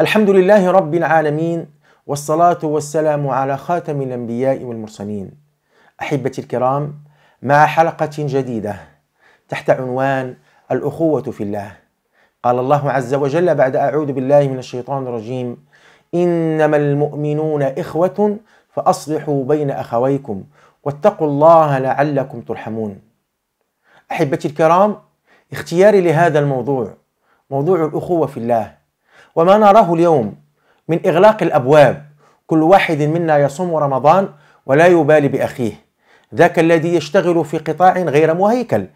الحمد لله رب العالمين والصلاة والسلام على خاتم الأنبياء والمرسلين أحبتي الكرام مع حلقة جديدة تحت عنوان الأخوة في الله قال الله عز وجل بعد أعوذ بالله من الشيطان الرجيم إنما المؤمنون إخوة فأصلحوا بين أخويكم واتقوا الله لعلكم ترحمون أحبتي الكرام اختياري لهذا الموضوع موضوع الأخوة في الله وما نراه اليوم من إغلاق الأبواب كل واحد منا يصوم رمضان ولا يبالي بأخيه ذاك الذي يشتغل في قطاع غير مهيكل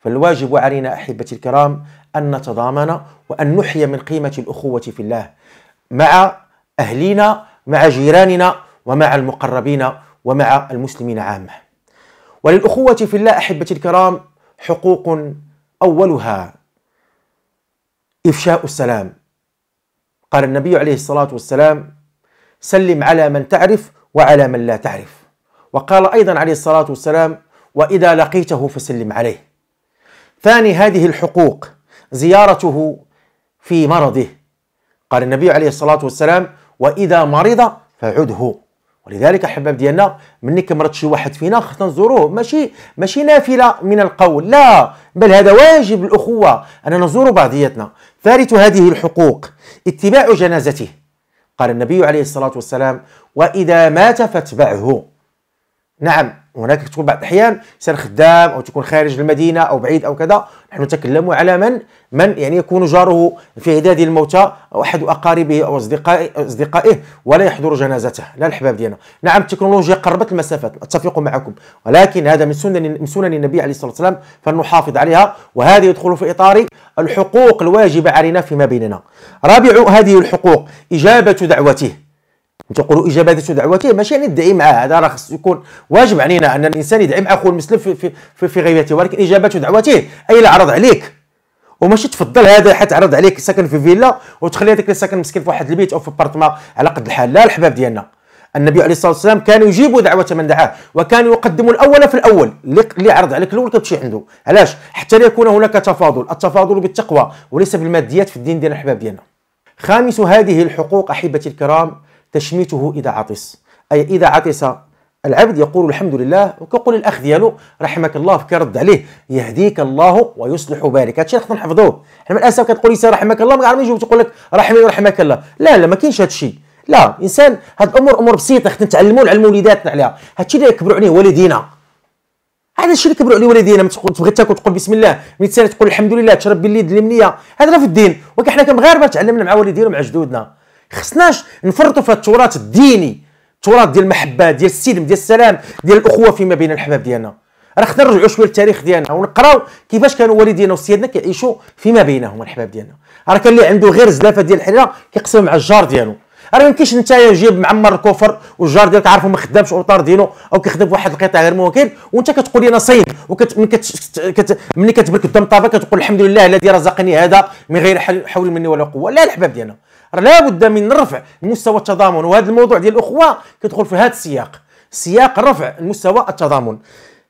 فالواجب علينا أحبتي الكرام أن نتضامن وأن نحيا من قيمة الأخوة في الله مع أهلينا مع جيراننا ومع المقربين ومع المسلمين عامة وللأخوة في الله أحبتي الكرام حقوق أولها إفشاء السلام قال النبي عليه الصلاة والسلام سلم على من تعرف وعلى من لا تعرف وقال أيضا عليه الصلاة والسلام وإذا لقيته فسلم عليه ثاني هذه الحقوق زيارته في مرضه قال النبي عليه الصلاة والسلام وإذا مرض فعده ولذلك احباب ديالنا ملي كمرض شي واحد فينا خصنا نزوروه ماشي ماشي نافله من القول لا بل هذا واجب الاخوه ان نزور بعضياتنا ثالث هذه الحقوق اتباع جنازته قال النبي عليه الصلاه والسلام واذا مات فاتبعه نعم هناك تكون بعض الاحيان انسان خدام او تكون خارج المدينه او بعيد او كذا نحن نتكلم على من من يعني يكون جاره في عداد الموتى او احد اقاربه او اصدقائه اصدقائه ولا يحضر جنازته لا الحباب ديالنا نعم التكنولوجيا قربت المسافات اتفق معكم ولكن هذا من سنن من سنن النبي عليه الصلاه والسلام فلنحافظ عليها وهذا يدخل في اطار الحقوق الواجبه علينا فيما بيننا رابع هذه الحقوق اجابه دعوته تقولوا اجابات دعوته ماشي يعني ندعي معاه هذا راه خص يكون واجب علينا ان الانسان يدعي مع اخوه المسلم في في, في, في غيبته ولكن اجابات دعوته اي لا عرض عليك وماشي تفضل هذا حتى عرض عليك ساكن في فيلا وتخلي هذاك اللي ساكن مسكين في واحد البيت او في ابارتما على قد الحال لا الحباب ديالنا النبي عليه الصلاه والسلام كان يجيب دعوه من دعاه وكان يقدم الاول في الاول اللي عرض عليك الاول كتمشي عنده علاش حتى لا يكون هناك تفاضل التفاضل بالتقوى وليس بالماديات في الدين ديال الحباب ديالنا خامس هذه الحقوق احبتي الكرام تشميته إذا عطس أي إذا عطس العبد يقول الحمد لله وكيقول الاخ ديالو رحمك الله كيرد عليه يهديك الله ويصلح بالك هادشي خصنا نحفظوه حنا من الاسف كتقول لي رحمك الله ما عارفين يجيو تقول لك رحمي ورحمك الله لا لا ما كاينش هادشي لا انسان هاد الامور امور بسيطه خصنا نتعلموا نعلموا وليداتنا عليها هادشي اللي كبروا عليه والدينا هذا الشيء اللي كبروا عليه والدينا تبغي تاكل تقول بسم الله ملي تقول الحمد لله تشرب باليد اليمنيه هذا في الدين ولكن حنا كمغاربه تعلمنا مع والدينا ومع جدودنا خصناش نفرطوا في التراث الديني التراث ديال المحبه ديال السلم ديال السلام ديال الاخوه فيما بين الحباب ديالنا راه خصنا نرجعوا شويه للتاريخ ديالنا ونقراو كيفاش كانوا والدينا وسيدنا كيعيشوا فيما بينهم الحباب ديالنا راه كان اللي عنده غير زلافه ديال الحريره كيقسم مع الجار ديالو راه مايمكنش انت جيب معمر الكفر والجار ديالك عارفه ما خدامش اوطار ديالو او كيخدم في واحد القطاع غير ممكن وانت كتقول انا صين وكت من كت... كت... ملي كتبرك قدام الطابه كتقول الحمد لله الذي رزقني هذا من غير حول مني ولا قوه لا الحباب ديالنا لا بد من رفع مستوى التضامن وهذا الموضوع ديال الاخوه كيدخل في هذا السياق سياق رفع مستوى التضامن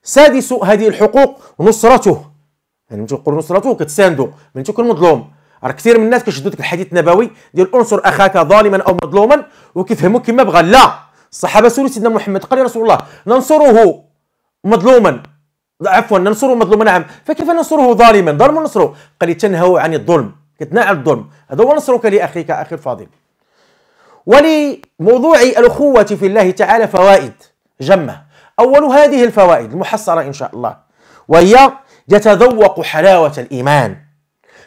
سادس هذه الحقوق نصرته يعني ملي تنقول نصرته كتساندو ملي تكون مظلوم راه كثير من الناس كيشدوا ديك الحديث النبوي ديال انصر اخاك ظالما او مظلوما وكيفهموا كما بغى لا الصحابه سولوا سيدنا محمد قال يا رسول الله ننصره مظلوما عفوا ننصره مظلوما نعم فكيف ننصره ظالما ظالم ننصره قال تنهوا عن الظلم كتناع الظلم هذا هو نصرك لأخيك أخي الفاضل ولموضوع الأخوة في الله تعالى فوائد جمة أول هذه الفوائد المحصرة إن شاء الله وهي يتذوق حلاوة الإيمان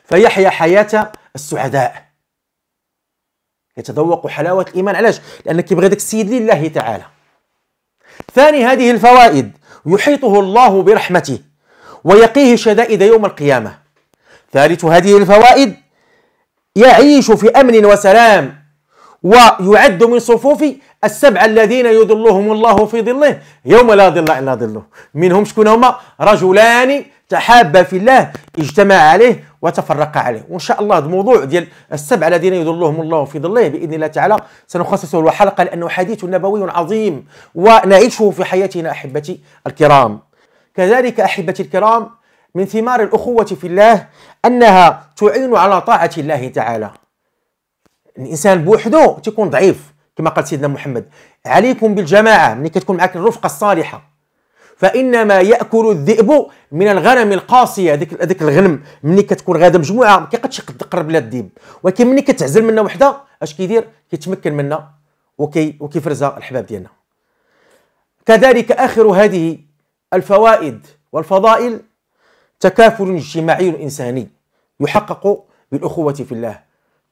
فيحيا حياة السعداء يتذوق حلاوة الإيمان علاش؟ لأنك يبغي داك السيد لله تعالى ثاني هذه الفوائد يحيطه الله برحمته ويقيه شدائد يوم القيامة ثالث هذه الفوائد يعيش في أمن وسلام ويعد من صفوف السبعة الذين يظلهم الله في ظله يوم لا ظل إلا ظله منهم شكون هما رجلان تحابا في الله اجتمع عليه وتفرق عليه وان شاء الله هذا الموضوع ديال السبعه الذين يظلهم الله في ظله باذن الله تعالى سنخصصه له حلقه لانه حديث نبوي عظيم ونعيشه في حياتنا احبتي الكرام كذلك احبتي الكرام من ثمار الأخوة في الله أنها تعين على طاعة الله تعالى الإنسان بوحده تيكون ضعيف كما قال سيدنا محمد عليكم بالجماعة من كتكون معك الرفقة الصالحة فانما ياكل الذئب من الغنم القاسيه هذيك هذيك الغنم من كتكون غاده مجموعه ما كيقدش يقرب لها الذئب ولكن من كتعزل منا وحده اش كيدير كيتمكن منا وكي وكيفرزها الحباب ديالنا كذلك اخر هذه الفوائد والفضائل تكافل اجتماعي انساني يحقق بالاخوه في الله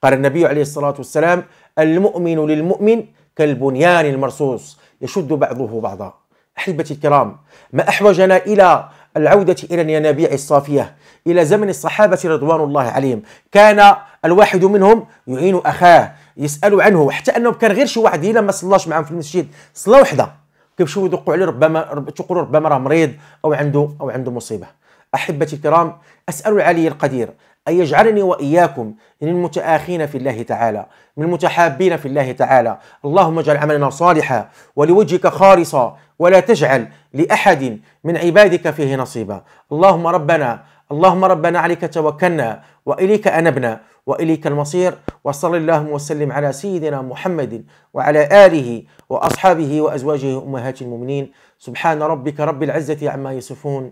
قال النبي عليه الصلاه والسلام المؤمن للمؤمن كالبنيان المرصوص يشد بعضه بعضا احبتي الكرام ما احوجنا الى العودة إلى الينابيع الصافية إلى زمن الصحابة رضوان الله عليهم كان الواحد منهم يعين أخاه يسأل عنه حتى أنهم كان غير شي واحد لما ما صلاش معهم في المسجد صلاة وحدة كيمشيو يدقوا عليه ربما تقول ربما راه مريض أو عنده أو عنده مصيبة أحبتي الكرام أسأل العلي القدير أن يجعلني وإياكم من المتآخين في الله تعالى من المتحابين في الله تعالى اللهم اجعل عملنا صالحا ولوجهك خالصا ولا تجعل لأحد من عبادك فيه نصيبا اللهم ربنا اللهم ربنا عليك توكلنا وإليك أنبنا وإليك المصير وصل اللهم وسلم على سيدنا محمد وعلى آله وأصحابه وأزواجه أمهات المؤمنين سبحان ربك رب العزة عما يصفون